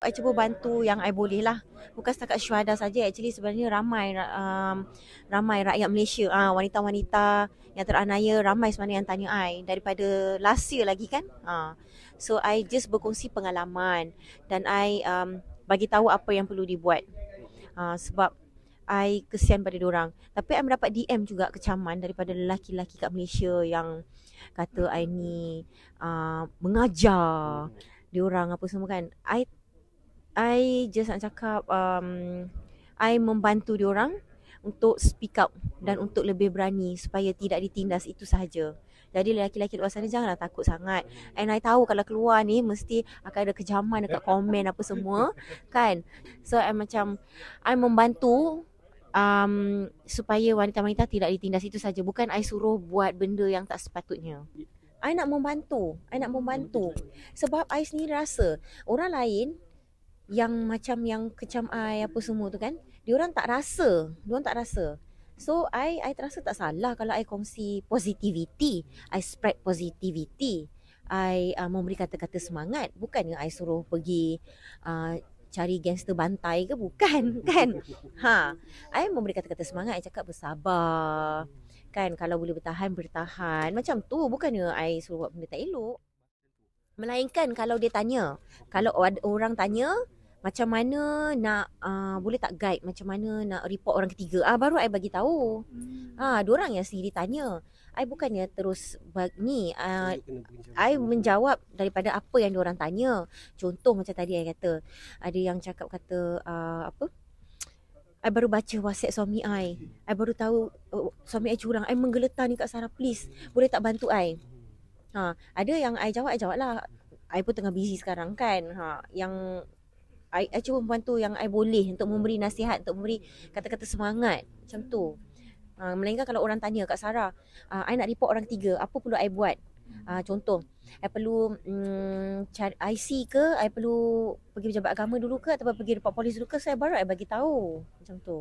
I cuba bantu yang I boleh lah. Bukan setakat syuhada saja. Actually sebenarnya ramai um, ramai rakyat Malaysia, ah wanita-wanita yang teranaya ramai sebenarnya yang tanya I daripada last year lagi kan. Uh, so I just berkongsi pengalaman dan I um, bagi tahu apa yang perlu dibuat. uh, sebab I kesian pada orang. Tapi I mendapat DM juga kecaman daripada lelaki-lelaki kat Malaysia yang kata I ni uh, mengajar diorang apa semua kan. I I just nak cakap um, I membantu orang untuk speak up dan hmm. untuk lebih berani supaya tidak ditindas itu sahaja. Jadi lelaki-lelaki luar sana janganlah takut sangat. Hmm. And I tahu kalau keluar ni mesti akan ada kejaman dekat komen apa semua. Kan? So I macam I membantu um, supaya wanita-wanita tidak ditindas itu saja. Bukan I suruh buat benda yang tak sepatutnya. I nak membantu. I nak hmm, membantu. Sebab I sendiri rasa orang lain yang macam yang kecam I apa semua tu kan diorang tak rasa diorang tak rasa so I I terasa tak salah kalau I kongsi positivity I spread positivity I uh, memberi kata-kata semangat bukan yang I suruh pergi uh, cari gangster bantai ke bukan kan ha I memberi kata-kata semangat I cakap bersabar kan kalau boleh bertahan bertahan macam tu bukannya I suruh buat benda tak elok melainkan kalau dia tanya kalau orang tanya macam mana nak uh, boleh tak guide macam mana nak report orang ketiga ah baru I bagi tahu hmm. ah dua orang yang sendiri tanya I bukannya terus bag, ni uh, I menjawab daripada apa yang dia orang tanya contoh macam tadi I kata ada yang cakap kata uh, apa I baru baca WhatsApp suami I. I baru tahu uh, suami I curang. I menggeletar ni kat Sarah. Please, boleh tak bantu I? Ha, ada yang I jawab, I jawab lah. I pun tengah busy sekarang kan. Ha, yang I, I cuba membantu yang I boleh untuk hmm. memberi nasihat, untuk memberi kata-kata semangat macam tu. Uh, melainkan kalau orang tanya kat Sarah, uh, I nak report orang ketiga, apa perlu I buat? Uh, contoh, I perlu mm, cari um, IC ke, I perlu pergi pejabat agama dulu ke atau pergi report polis dulu ke, saya baru I bagi tahu macam tu.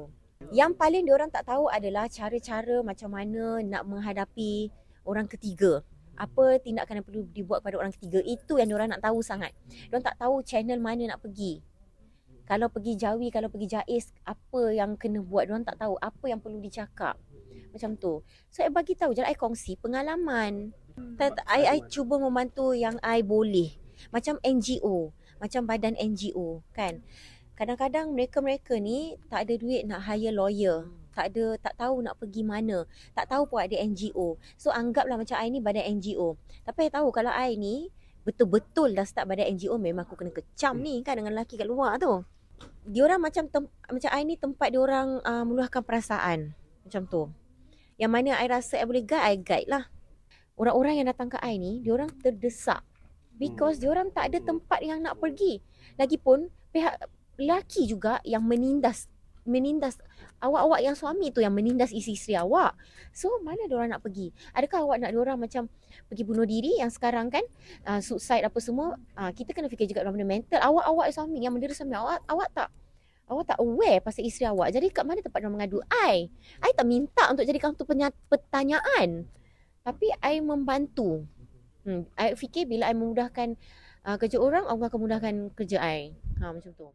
Yang paling diorang tak tahu adalah cara-cara macam mana nak menghadapi orang ketiga. Apa tindakan yang perlu dibuat pada orang ketiga. Itu yang orang nak tahu sangat. Orang tak tahu channel mana nak pergi kalau pergi jawi kalau pergi jais apa yang kena buat dia tak tahu apa yang perlu dicakap macam tu so saya bagi tahu je saya lah, kongsi pengalaman saya hmm. cuba membantu yang saya boleh macam NGO macam badan NGO kan kadang-kadang mereka-mereka ni tak ada duit nak hire lawyer tak ada tak tahu nak pergi mana tak tahu pun ada NGO so anggaplah macam saya ni badan NGO tapi saya tahu kalau saya ni betul-betul dah start badan NGO memang aku kena kecam hmm. ni kan dengan lelaki kat luar tu diorang macam tem, macam I ni tempat diorang uh, meluahkan perasaan macam tu. Yang mana I rasa I boleh guide, I guide lah. Orang-orang yang datang ke I ni, orang terdesak. Because hmm. orang tak ada tempat yang nak pergi. Lagipun pihak lelaki juga yang menindas menindas awak-awak yang suami tu yang menindas isteri awak. So mana dia orang nak pergi? Adakah awak nak dia orang macam pergi bunuh diri yang sekarang kan uh, suicide apa semua? Uh, kita kena fikir juga dalam benda mental. Awak-awak yang suami yang mendera suami awak, awak tak awak tak aware pasal isteri awak. Jadi kat mana tempat dia mengadu? I, I tak minta untuk jadi jadikan tu pertanyaan. Tapi I membantu. Hmm, I fikir bila I memudahkan uh, kerja orang, Allah akan mudahkan kerja I. Ha macam tu.